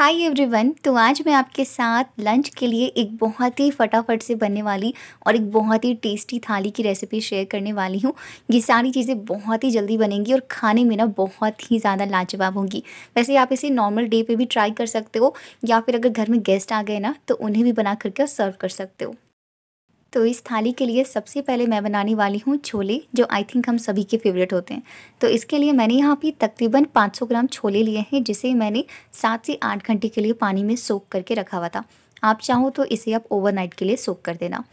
hi everyone तो आज मैं आपके साथ लंच के लिए एक बहुत ही फटाफट से बनने वाली और एक बहुत ही टेस्टी थाली की रेसिपी शेयर करने वाली हूँ ये सारी चीज़ें बहुत ही जल्दी बनेंगी और खाने में ना बहुत ही ज़्यादा लाजवाब होंगी वैसे आप इसे नॉर्मल डे पे भी ट्राई कर सकते हो या फिर अगर घर में गेस्ट आ गए ना तो उन्हें भी बना करके सर्व कर सकते हो तो इस थाली के लिए सबसे पहले मैं बनाने वाली हूँ छोले जो आई थिंक हम सभी के फेवरेट होते हैं तो इसके लिए मैंने यहाँ पे तकरीबन 500 ग्राम छोले लिए हैं जिसे मैंने सात से आठ घंटे के लिए पानी में सोख करके रखा हुआ था आप चाहो तो इसे आप ओवरनाइट के लिए सोख कर देना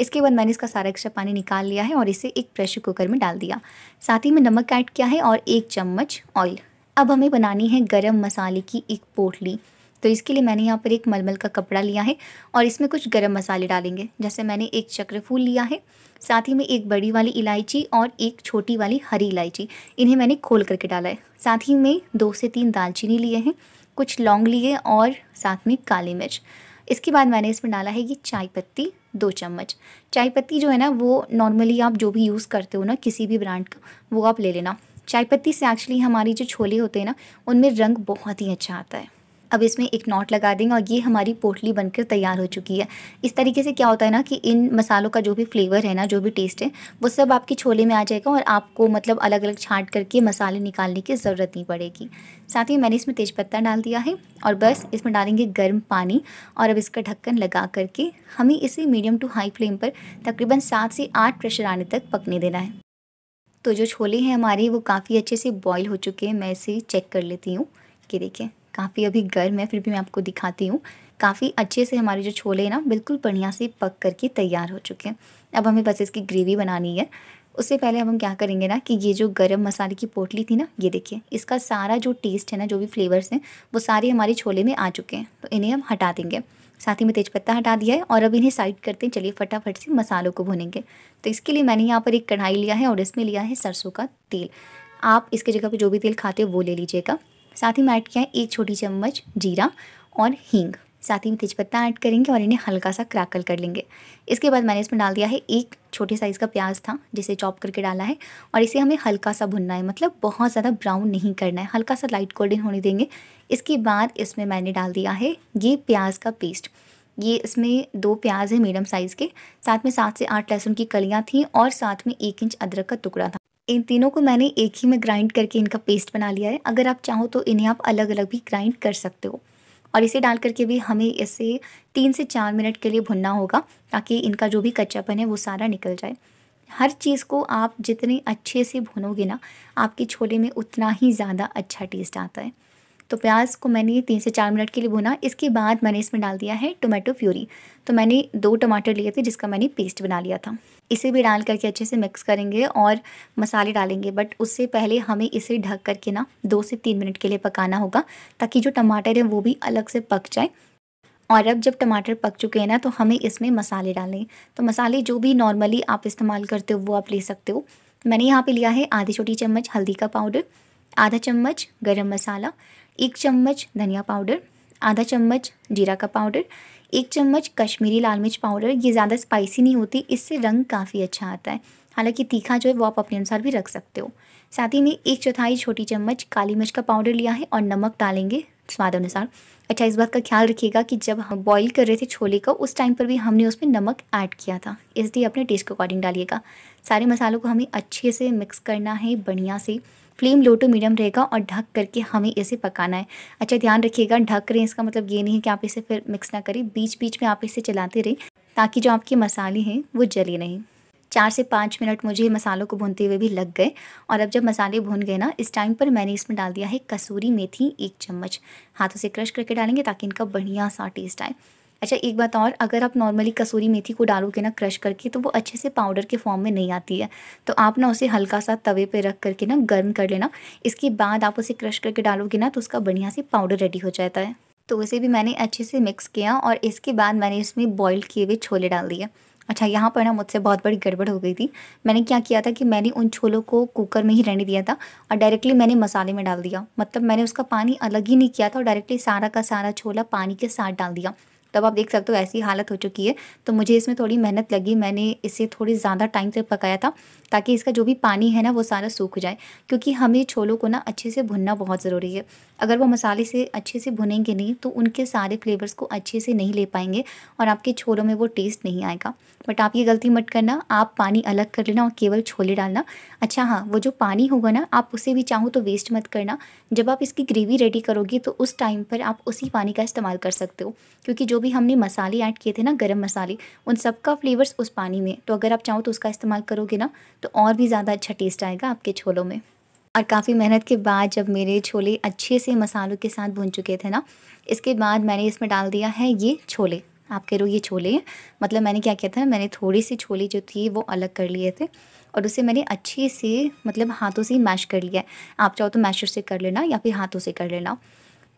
इसके बाद मैंने इसका सारा एक्स्ट्रा पानी निकाल लिया है और इसे एक प्रेशर कुकर में डाल दिया साथ ही में नमक ऐड किया है और एक चम्मच ऑयल अब हमें बनानी है गरम मसाले की एक पोटली तो इसके लिए मैंने यहाँ पर एक मलमल का कपड़ा लिया है और इसमें कुछ गरम मसाले डालेंगे जैसे मैंने एक चक्रफूल लिया है साथ ही में एक बड़ी वाली इलायची और एक छोटी वाली हरी इलायची इन्हें मैंने खोल करके डाला है साथ ही में दो से तीन दालचीनी लिए हैं कुछ लौंग लिए और साथ में काली मिर्च इसके बाद मैंने इसमें डाला है ये चाय पत्ती दो चम्मच चाय पत्ती जो है ना वो नॉर्मली आप जो भी यूज़ करते हो ना किसी भी ब्रांड का वो आप ले लेना चाय पत्ती से एक्चुअली हमारी जो छोले होते हैं ना उनमें रंग बहुत ही अच्छा आता है अब इसमें एक नॉट लगा देंगे और ये हमारी पोटली बनकर तैयार हो चुकी है इस तरीके से क्या होता है ना कि इन मसालों का जो भी फ्लेवर है ना जो भी टेस्ट है वो सब आपके छोले में आ जाएगा और आपको मतलब अलग अलग छाँट करके मसाले निकालने की ज़रूरत नहीं पड़ेगी साथ ही मैंने इसमें तेज़पत्ता डाल दिया है और बस इसमें डालेंगे गर्म पानी और अब इसका ढक्कन लगा करके हमें इसे मीडियम टू हाई फ्लेम पर तकरीबन सात से आठ प्रेशर आने तक पकने देना है तो जो छोले हैं हमारे वो काफ़ी अच्छे से बॉयल हो चुके हैं मैं इसे चेक कर लेती हूँ कि देखिए काफ़ी अभी गर्म है फिर भी मैं आपको दिखाती हूँ काफ़ी अच्छे से हमारे जो छोले हैं ना बिल्कुल बढ़िया से पक करके तैयार हो चुके हैं अब हमें बस इसकी ग्रेवी बनानी है उससे पहले अब हम क्या करेंगे ना कि ये जो गरम मसाले की पोटली थी ना ये देखिए इसका सारा जो टेस्ट है ना जो भी फ्लेवर्स हैं वो सारे हमारे छोले में आ चुके हैं तो इन्हें हम हटा देंगे साथ ही में तेज़पत्ता हटा दिया है और अब इन्हें साइड करते हैं चलिए फटाफट से मसालों को भुनेंगे तो इसके लिए मैंने यहाँ पर एक कढ़ाई लिया है और इसमें लिया है सरसों का तेल आप इसके जगह पर जो भी तेल खाते हो वो ले लीजिएगा साथ ही में ऐड किया है एक छोटी चम्मच जीरा और हींग साथ ही में तेज़पत्ता ऐड करेंगे और इन्हें हल्का सा क्रैकल कर लेंगे इसके बाद मैंने इसमें डाल दिया है एक छोटे साइज़ का प्याज था जिसे चॉप करके डाला है और इसे हमें हल्का सा भुनना है मतलब बहुत ज़्यादा ब्राउन नहीं करना है हल्का सा लाइट गोल्डन होने देंगे इसके बाद इसमें मैंने डाल दिया है ये प्याज का पेस्ट ये इसमें दो प्याज है मीडियम साइज़ के साथ में सात से आठ लहसुन की कलियाँ थी और साथ में एक इंच अदरक का टुकड़ा था इन तीनों को मैंने एक ही में ग्राइंड करके इनका पेस्ट बना लिया है अगर आप चाहो तो इन्हें आप अलग अलग भी ग्राइंड कर सकते हो और इसे डाल करके भी हमें इसे तीन से चार मिनट के लिए भुनना होगा ताकि इनका जो भी कच्चापन है वो सारा निकल जाए हर चीज़ को आप जितने अच्छे से भुनोगे ना आपके छोले में उतना ही ज़्यादा अच्छा टेस्ट आता है तो प्याज को मैंने तीन से चार मिनट के लिए भुना इसके बाद मैंने इसमें डाल दिया है टोमेटो प्यूरी तो मैंने दो टमाटर लिए थे जिसका मैंने पेस्ट बना लिया था इसे भी डाल करके अच्छे से मिक्स करेंगे और मसाले डालेंगे बट उससे पहले हमें इसे ढक करके ना दो से तीन मिनट के लिए पकाना होगा ताकि जो टमाटर है वो भी अलग से पक जाए और अब जब टमाटर पक चुके हैं ना तो हमें इसमें मसाले डालने तो मसाले जो भी नॉर्मली आप इस्तेमाल करते हो वो आप ले सकते हो मैंने यहाँ पे लिया है आधी छोटी चम्मच हल्दी का पाउडर आधा चम्मच गरम मसाला एक चम्मच धनिया पाउडर आधा चम्मच जीरा का पाउडर एक चम्मच कश्मीरी लाल मिर्च पाउडर ये ज़्यादा स्पाइसी नहीं होती इससे रंग काफ़ी अच्छा आता है हालांकि तीखा जो है वो आप अपने अनुसार भी रख सकते हो साथ ही में एक चौथाई छोटी चम्मच काली मिर्च का पाउडर लिया है और नमक डालेंगे स्वाद अनुसार अच्छा इस बात का ख्याल रखिएगा कि जब हम बॉईल कर रहे थे छोले को उस टाइम पर भी हमने उसमें नमक ऐड किया था इसलिए अपने टेस्ट के अकॉर्डिंग डालिएगा सारे मसालों को हमें अच्छे से मिक्स करना है बढ़िया से फ्लेम लो टू मीडियम रहेगा और ढक करके हमें इसे पकाना है अच्छा ध्यान रखिएगा ढक रहे हैं इसका मतलब ये नहीं है कि आप इसे फिर मिक्स ना करें बीच बीच में आप इसे चलाते रहें ताकि जो आपके मसाले हैं वो जले नहीं चार से पाँच मिनट मुझे मसालों को भूनते हुए भी लग गए और अब जब मसाले भून गए ना इस टाइम पर मैंने इसमें डाल दिया है कसूरी मेथी एक चम्मच हाथों से क्रश करके डालेंगे ताकि इनका बढ़िया सा टेस्ट आए अच्छा एक बात और अगर आप नॉर्मली कसूरी मेथी को डालोगे ना क्रश करके तो वो अच्छे से पाउडर के फॉर्म में नहीं आती है तो आप ना उसे हल्का सा तवे पे रख करके ना गर्म कर लेना इसके बाद आप उसे क्रश करके डालोगे ना तो उसका बढ़िया से पाउडर रेडी हो जाता है तो उसे भी मैंने अच्छे से मिक्स किया और इसके बाद मैंने इसमें बॉयल किए हुए छोले डाल दिए अच्छा यहाँ पर ना मुझसे बहुत बड़ी गड़बड़ हो गई थी मैंने क्या किया था कि मैंने उन छोलों को कुकर में ही रहने दिया था और डायरेक्टली मैंने मसाले में डाल दिया मतलब मैंने उसका पानी अलग ही नहीं किया था और डायरेक्टली सारा का सारा छोला पानी के साथ डाल दिया तब आप देख सकते हो ऐसी हालत हो चुकी है तो मुझे इसमें थोड़ी मेहनत लगी मैंने इसे थोड़ी ज़्यादा टाइम तक पकाया था ताकि इसका जो भी पानी है ना वो सारा सूख जाए क्योंकि हमें छोलों को ना अच्छे से भुनना बहुत ज़रूरी है अगर वो मसाले से अच्छे से भुनेंगे नहीं तो उनके सारे फ्लेवर्स को अच्छे से नहीं ले पाएंगे और आपके छोलों में वो टेस्ट नहीं आएगा बट आप ये गलती मत करना आप पानी अलग कर लेना और केवल छोले डालना अच्छा हाँ वो जो पानी होगा ना आप उसे भी चाहो तो वेस्ट मत करना जब आप इसकी ग्रेवी रेडी करोगे तो उस टाइम पर आप उसी पानी का इस्तेमाल कर सकते हो क्योंकि जो भी भी हमने मसाले ऐड किए थे ना गरम मसाले उन सब का फ्लेवर्स उस पानी में तो अगर आप चाहो तो उसका इस्तेमाल करोगे ना तो और भी ज़्यादा अच्छा टेस्ट आएगा आपके छोलों में और काफ़ी मेहनत के बाद जब मेरे छोले अच्छे से मसालों के साथ भून चुके थे ना इसके बाद मैंने इसमें डाल दिया है ये छोले आप कह रहे हो ये छोले हैं मतलब मैंने क्या किया था मैंने थोड़ी सी छोले जो थी वो अलग कर लिए थे और उसे मैंने अच्छे से मतलब हाथों से मैश कर लिया है आप चाहो तो मैशर से कर लेना या फिर हाथों से कर लेना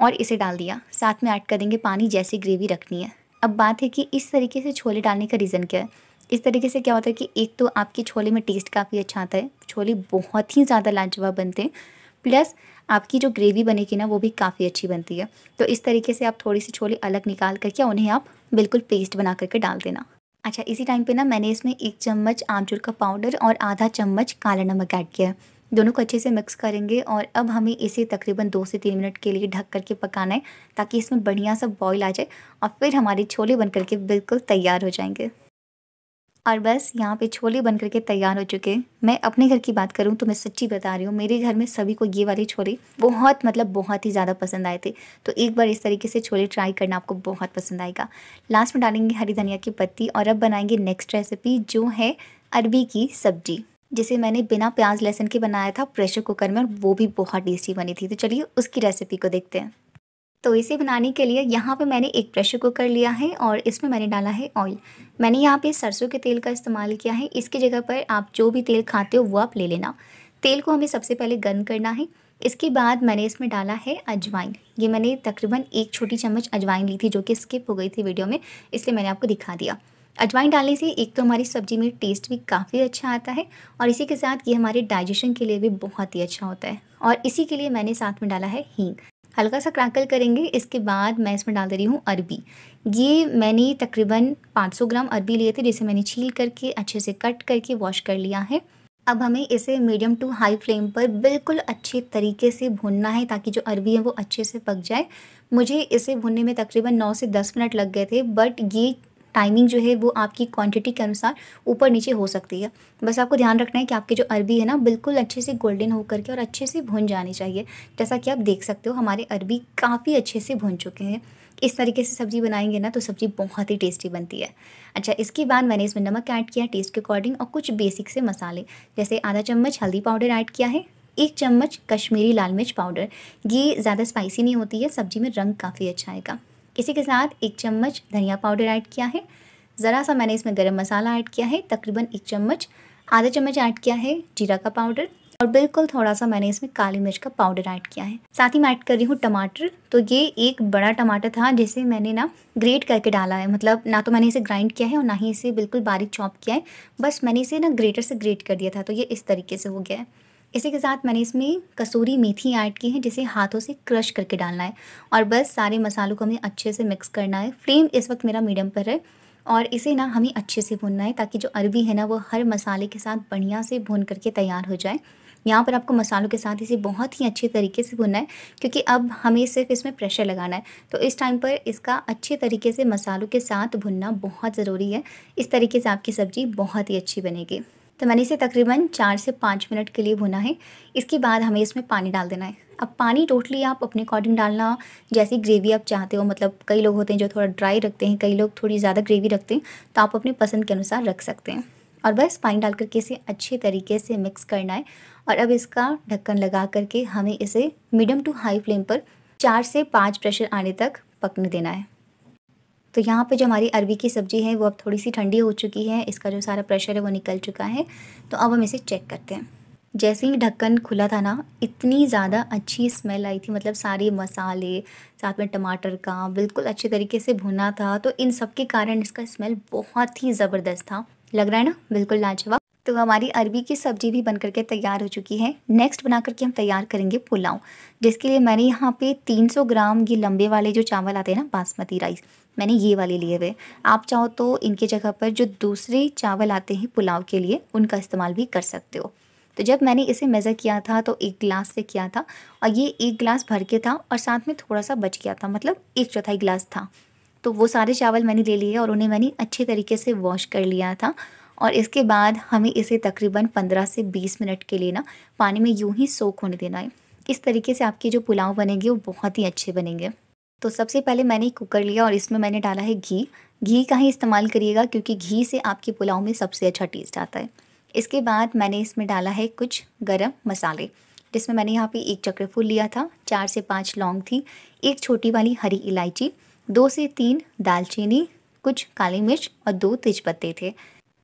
और इसे डाल दिया साथ में ऐड कर देंगे पानी जैसी ग्रेवी रखनी है अब बात है कि इस तरीके से छोले डालने का रीज़न क्या है इस तरीके से क्या होता है कि एक तो आपके छोले में टेस्ट काफ़ी अच्छा आता है छोले बहुत ही ज़्यादा लाजवाब बनते हैं प्लस आपकी जो ग्रेवी बनेगी ना वो भी काफ़ी अच्छी बनती है तो इस तरीके से आप थोड़ी सी छोले अलग निकाल करके उन्हें आप बिल्कुल पेस्ट बना करके डाल देना अच्छा इसी टाइम पे ना मैंने इसमें एक चम्मच आमचूर का पाउडर और आधा चम्मच काला नमक ऐड किया है दोनों को अच्छे से मिक्स करेंगे और अब हमें इसे तकरीबन दो से तीन मिनट के लिए ढक करके पकाना है ताकि इसमें बढ़िया सा बॉईल आ जाए और फिर हमारे छोले बन करके बिल्कुल तैयार हो जाएंगे और बस यहाँ पे छोले बन करके तैयार हो चुके हैं मैं अपने घर की बात करूँ तो मैं सच्ची बता रही हूँ मेरे घर में सभी को ये वाले छोले बहुत मतलब बहुत ही ज़्यादा पसंद आए थे तो एक बार इस तरीके से छोले ट्राई करना आपको बहुत पसंद आएगा लास्ट में डालेंगे हरी धनिया की पत्ती और अब बनाएंगे नेक्स्ट रेसिपी जो है अरबी की सब्जी जिसे मैंने बिना प्याज लहसुन के बनाया था प्रेशर कुकर में और वो भी बहुत टेस्टी बनी थी तो चलिए उसकी रेसिपी को देखते हैं तो इसे बनाने के लिए यहाँ पे मैंने एक प्रेशर कुकर लिया है और इसमें मैंने डाला है ऑयल मैंने यहाँ पे सरसों के तेल का इस्तेमाल किया है इसकी जगह पर आप जो भी तेल खाते हो वो आप ले लेना तेल को हमें सबसे पहले गर्म करना है इसके बाद मैंने इसमें डाला है अजवाइन ये मैंने तकरीबन एक छोटी चम्मच अजवाइन ली थी जो कि स्किप हो गई थी वीडियो में इसलिए मैंने आपको दिखा दिया अजवाइन डालने से एक तो हमारी सब्ज़ी में टेस्ट भी काफ़ी अच्छा आता है और इसी के साथ ये हमारे डाइजेशन के लिए भी बहुत ही अच्छा होता है और इसी के लिए मैंने साथ में डाला है हींग हल्का सा क्रैकल करेंगे इसके बाद मैं इसमें डाल दे रही हूँ अरबी ये मैंने तकरीबन 500 ग्राम अरबी लिए थे जिसे मैंने छील करके अच्छे से कट करके वॉश कर लिया है अब हमें इसे मीडियम टू हाई फ्लेम पर बिल्कुल अच्छे तरीके से भूनना है ताकि जो अरबी है वो अच्छे से पक जाए मुझे इसे भुनने में तकरीबन 9 से 10 मिनट लग गए थे बट ये टाइमिंग जो है वो आपकी क्वांटिटी के अनुसार ऊपर नीचे हो सकती है बस आपको ध्यान रखना है कि आपकी जो अरबी है ना बिल्कुल अच्छे से गोल्डन हो करके और अच्छे से भुन जानी चाहिए जैसा कि आप देख सकते हो हमारे अरबी काफ़ी अच्छे से भुन चुके हैं इस तरीके से सब्ज़ी बनाएंगे ना तो सब्ज़ी बहुत ही टेस्टी बनती है अच्छा इसके बाद मैंने इसमें नमक ऐड किया टेस्ट के अकॉर्डिंग और कुछ बेसिक से मसाले जैसे आधा चम्मच हल्दी पाउडर ऐड किया है एक चम्मच कश्मीरी लाल मिर्च पाउडर ये ज़्यादा स्पाइसी नहीं होती है सब्ज़ी में रंग काफ़ी अच्छा आएगा इसी के साथ एक चम्मच धनिया पाउडर ऐड किया है ज़रा सा मैंने इसमें गरम मसाला ऐड किया है तकरीबन एक चम्मच आधा चम्मच ऐड किया है जीरा का पाउडर और बिल्कुल थोड़ा सा मैंने इसमें काली मिर्च का पाउडर ऐड किया है साथ ही मैं ऐड कर रही हूँ टमाटर तो ये एक बड़ा टमाटर था जिसे मैंने ना ग्रेट करके डाला है मतलब ना तो मैंने इसे ग्राइंड किया है और ना ही इसे बिल्कुल बारीक चॉप किया है बस मैंने इसे ना ग्रेटर से ग्रेट कर दिया था तो ये इस तरीके से हो गया है इसी के साथ मैंने इसमें कसूरी मेथी ऐड की है जिसे हाथों से क्रश करके डालना है और बस सारे मसालों को हमें अच्छे से मिक्स करना है फ्लेम इस वक्त मेरा मीडियम पर है और इसे ना हमें अच्छे से भूनना है ताकि जो अरबी है ना वो हर मसाले के साथ बढ़िया से भून करके तैयार हो जाए यहाँ पर आपको मसालों के साथ इसे बहुत ही अच्छे तरीके से भुनना है क्योंकि अब हमें सिर्फ इसमें प्रेशर लगाना है तो इस टाइम पर इसका अच्छे तरीके से मसालों के साथ भुनना बहुत ज़रूरी है इस तरीके से आपकी सब्ज़ी बहुत ही अच्छी बनेगी तो मैंने इसे तकरीबन चार से पाँच मिनट के लिए भुना है इसके बाद हमें इसमें पानी डाल देना है अब पानी टोटली आप अपने अकॉर्डिंग डालना जैसी ग्रेवी आप चाहते हो मतलब कई लोग होते हैं जो थोड़ा ड्राई रखते हैं कई लोग थोड़ी ज़्यादा ग्रेवी रखते हैं तो आप अपने पसंद के अनुसार रख सकते हैं और बस पानी डाल करके इसे अच्छे तरीके से मिक्स करना है और अब इसका ढक्कन लगा करके हमें इसे मीडियम टू हाई फ्लेम पर चार से पाँच प्रेशर आने तक पकने देना है तो यहाँ पे जो हमारी अरबी की सब्ज़ी है वो अब थोड़ी सी ठंडी हो चुकी है इसका जो सारा प्रेशर है वो निकल चुका है तो अब हम इसे चेक करते हैं जैसे ही ढक्कन खुला था ना इतनी ज़्यादा अच्छी स्मेल आई थी मतलब सारे मसाले साथ में टमाटर का बिल्कुल अच्छे तरीके से भुना था तो इन सब के कारण इसका स्मेल बहुत ही ज़बरदस्त था लग रहा है ना बिल्कुल लाजवाब तो हमारी अरबी की सब्ज़ी भी बन करके तैयार हो चुकी है नेक्स्ट बना करके हम तैयार करेंगे पुलाव जिसके लिए मैंने यहाँ पे 300 ग्राम ये लंबे वाले जो चावल आते हैं ना बासमती राइस मैंने ये वाले लिए हुए आप चाहो तो इनके जगह पर जो दूसरे चावल आते हैं पुलाव के लिए उनका इस्तेमाल भी कर सकते हो तो जब मैंने इसे मेज़र किया था तो एक गिलास से किया था और ये एक गिलास भर के था और साथ में थोड़ा सा बच गया था मतलब एक चौथाई गिलास था तो वो सारे चावल मैंने ले लिए और उन्हें मैंने अच्छे तरीके से वॉश कर लिया था और इसके बाद हमें इसे तकरीबन पंद्रह से बीस मिनट के लिए ना पानी में यूँ ही सोख होने देना है इस तरीके से आपके जो पुलाव बनेंगे वो बहुत ही अच्छे बनेंगे तो सबसे पहले मैंने कुकर लिया और इसमें मैंने डाला है घी घी का ही इस्तेमाल करिएगा क्योंकि घी से आपके पुलाव में सबसे अच्छा टेस्ट आता है इसके बाद मैंने इसमें डाला है कुछ गरम मसाले जिसमें मैंने यहाँ पे एक चक्रफूल लिया था चार से पाँच लौंग थी एक छोटी वाली हरी इलायची दो से तीन दालचीनी कुछ काली मिर्च और दो तेजपत्ते थे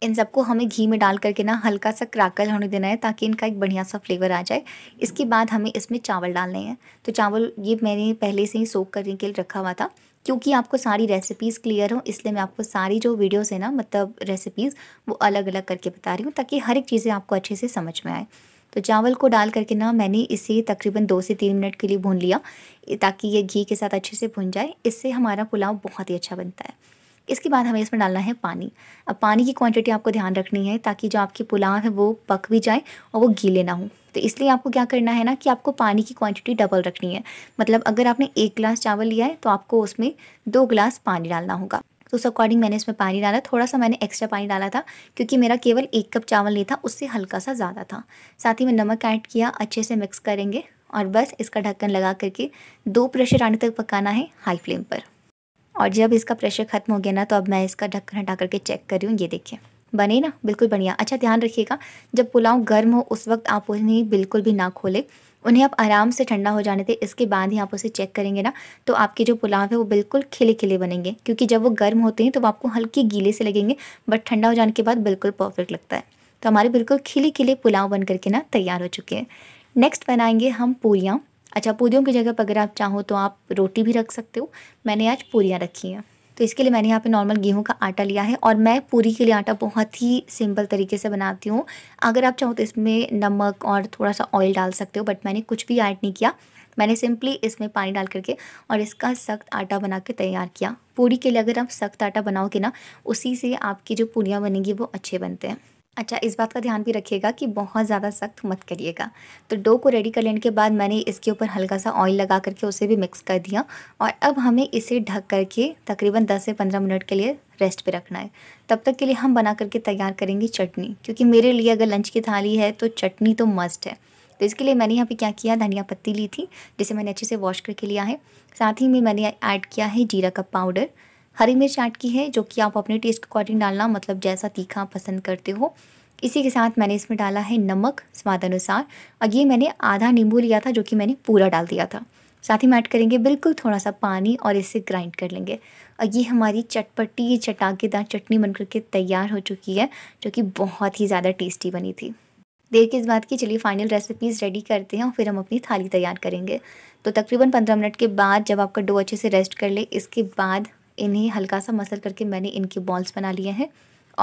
इन सबको हमें घी में डाल करके ना हल्का सा क्राकल होने देना है ताकि इनका एक बढ़िया सा फ्लेवर आ जाए इसके बाद हमें इसमें चावल डालने हैं तो चावल ये मैंने पहले से ही सोख करने के लिए रखा हुआ था क्योंकि आपको सारी रेसिपीज़ क्लियर हो इसलिए मैं आपको सारी जो वीडियोस है ना मतलब रेसिपीज़ वो अलग अलग करके बता रही हूँ ताकि हर एक चीज़ें आपको अच्छे से समझ में आए तो चावल को डाल करके ना मैंने इसे तकरीबन दो से तीन मिनट के लिए भून लिया ताकि ये घी के साथ अच्छे से भुन जाए इससे हमारा पुलाव बहुत ही अच्छा बनता है इसके बाद हमें इसमें डालना है पानी अब पानी की क्वांटिटी आपको ध्यान रखनी है ताकि जो आपकी पुलाव है वो पक भी जाए और वो गीले ना हो तो इसलिए आपको क्या करना है ना कि आपको पानी की क्वांटिटी डबल रखनी है मतलब अगर आपने एक गिलास चावल लिया है तो आपको उसमें दो गिलास पानी डालना होगा तो उस अकॉर्डिंग मैंने इसमें पानी डाला थोड़ा सा मैंने एक्स्ट्रा पानी डाला था क्योंकि मेरा केवल एक कप चावल नहीं था उससे हल्का सा ज़्यादा था साथ ही मैं नमक ऐड किया अच्छे से मिक्स करेंगे और बस इसका ढक्कन लगा करके दो प्रेशर आने तक पकाना है हाई फ्लेम पर और जब इसका प्रेशर ख़त्म हो गया ना तो अब मैं इसका ढक्कन हटा करके चेक कर रही हूँ ये देखिए बने ना बिल्कुल बढ़िया अच्छा ध्यान रखिएगा जब पुलाव गर्म हो उस वक्त आप उन्हें बिल्कुल भी ना खोले उन्हें आप आराम से ठंडा हो जाने थे इसके बाद ही आप उसे चेक करेंगे ना तो आपके जो पुलाव है वो बिल्कुल खिले खिले बनेंगे क्योंकि जब वो गर्म होते हैं तो वो आपको हल्के गीले से लगेंगे बट ठंडा हो जाने के बाद बिल्कुल परफेक्ट लगता है तो हमारे बिल्कुल खिले खिले पुलाव बन करके ना तैयार हो चुके हैं नेक्स्ट बनाएंगे हम पूरियाँ अच्छा पूरियों की जगह पर अगर आप चाहो तो आप रोटी भी रख सकते हो मैंने आज पूरियाँ रखी हैं तो इसके लिए मैंने यहाँ पे नॉर्मल गेहूं का आटा लिया है और मैं पूरी के लिए आटा बहुत ही सिंपल तरीके से बनाती हूँ अगर आप चाहो तो इसमें नमक और थोड़ा सा ऑयल डाल सकते हो बट मैंने कुछ भी ऐड नहीं किया मैंने सिंपली इसमें पानी डाल करके और इसका सख्त आटा बना के तैयार किया पूरी के लिए अगर आप सख्त आटा बनाओगे ना उसी से आपकी जो पूरियाँ बनेंगी वो अच्छे बनते हैं अच्छा इस बात का ध्यान भी रखिएगा कि बहुत ज़्यादा सख्त मत करिएगा तो डो को रेडी कर लेने के बाद मैंने इसके ऊपर हल्का सा ऑयल लगा करके उसे भी मिक्स कर दिया और अब हमें इसे ढक करके तकरीबन 10 से 15 मिनट के लिए रेस्ट पे रखना है तब तक के लिए हम बना करके तैयार करेंगे चटनी क्योंकि मेरे लिए अगर लंच की थाली है तो चटनी तो मस्ट है तो इसके लिए मैंने यहाँ पर क्या किया धनिया पत्ती ली थी जिसे मैंने अच्छे से वॉश करके लिया है साथ ही में मैंने ऐड किया है जीरा का पाउडर हरी मिर्च ऐड की है जो कि आप अपने टेस्ट के अकॉर्डिंग डालना मतलब जैसा तीखा पसंद करते हो इसी के साथ मैंने इसमें डाला है नमक स्वाद अनुसार और ये मैंने आधा नींबू लिया था जो कि मैंने पूरा डाल दिया था साथ ही में ऐड करेंगे बिल्कुल थोड़ा सा पानी और इसे ग्राइंड कर लेंगे और ये हमारी चटपटी चटाकेदार चटनी बन करके तैयार हो चुकी है जो कि बहुत ही ज़्यादा टेस्टी बनी थी देर के इस बात की चलिए फाइनल रेसिपीज़ रेडी करते हैं और फिर हम अपनी थाली तैयार करेंगे तो तकरीबन पंद्रह मिनट के बाद जब आपका डो अच्छे से रेस्ट कर ले इसके बाद इन्हें हल्का सा मसल करके मैंने इनके बॉल्स बना लिए हैं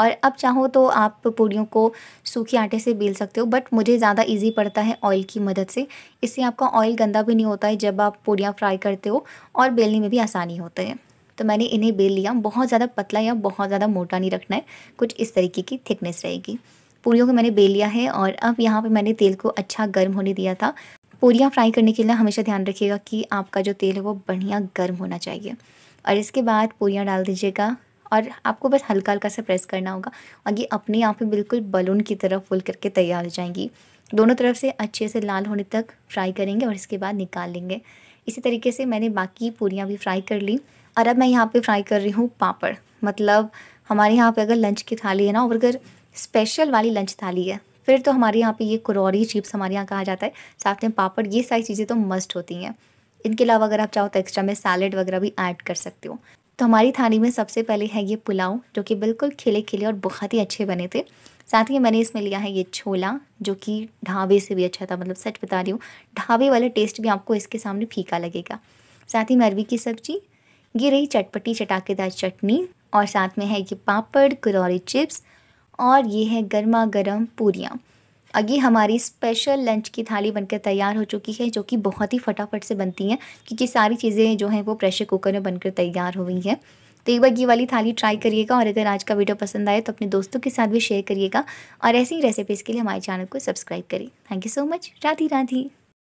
और अब चाहो तो आप पूड़ियों को सूखे आटे से बेल सकते हो बट मुझे ज़्यादा इजी पड़ता है ऑयल की मदद से इससे आपका ऑयल गंदा भी नहीं होता है जब आप पूड़ियाँ फ्राई करते हो और बेलने में भी आसानी होते हैं तो मैंने इन्हें बेल लिया बहुत ज़्यादा पतला या बहुत ज़्यादा मोटा नहीं रखना है कुछ इस तरीके की थिकनेस रहेगी पूड़ियों को मैंने बेल लिया है और अब यहाँ पर मैंने तेल को अच्छा गर्म होने दिया था पूड़ियाँ फ्राई करने के लिए हमेशा ध्यान रखिएगा कि आपका जो तेल है वो बढ़िया गर्म होना चाहिए और इसके बाद पूरियाँ डाल दीजिएगा और आपको बस हल्का हल्का सा प्रेस करना होगा और ये अपने आप ही बिल्कुल बलून की तरह फुल करके तैयार हो जाएंगी दोनों तरफ से अच्छे से लाल होने तक फ्राई करेंगे और इसके बाद निकाल लेंगे इसी तरीके से मैंने बाकी पूरियाँ भी फ्राई कर ली और अब मैं यहाँ पे फ्राई कर रही हूँ पापड़ मतलब हमारे यहाँ पे अगर लंच की थाली है ना और अगर स्पेशल वाली लंच थाली है फिर तो हमारे यहाँ पर ये कुरौरी चिप्स हमारे यहाँ कहा जाता है साथ में पापड़ ये सारी चीज़ें तो मस्ट होती हैं इनके अलावा अगर आप चाहो तो एक्स्ट्रा में सैलड वगैरह भी ऐड कर सकते हो तो हमारी थाली में सबसे पहले है ये पुलाव जो कि बिल्कुल खिले खिले और बहुत ही अच्छे बने थे साथ ही मैंने इसमें लिया है ये छोला जो कि ढाबे से भी अच्छा था मतलब सच बता रही हूँ ढाबे वाला टेस्ट भी आपको इसके सामने फीका लगेगा साथ ही मरवी की सब्जी ये रही चटपटी चटाकेदार चटनी और साथ में है ये पापड़ कुरौरी चिप्स और ये है गर्मा गर्म पूरियाँ अगी हमारी स्पेशल लंच की थाली बनकर तैयार हो चुकी है जो कि बहुत ही फटाफट से बनती हैं क्योंकि सारी चीज़ें जो हैं वो प्रेशर कुकर में बनकर तैयार हो गई हैं तो एक बार ये वाली थाली ट्राई करिएगा और अगर आज का वीडियो पसंद आए तो अपने दोस्तों के साथ भी शेयर करिएगा और ऐसी ही रेसिपीज़ के लिए हमारे चैनल को सब्सक्राइब करें थैंक यू सो मच राधी राधी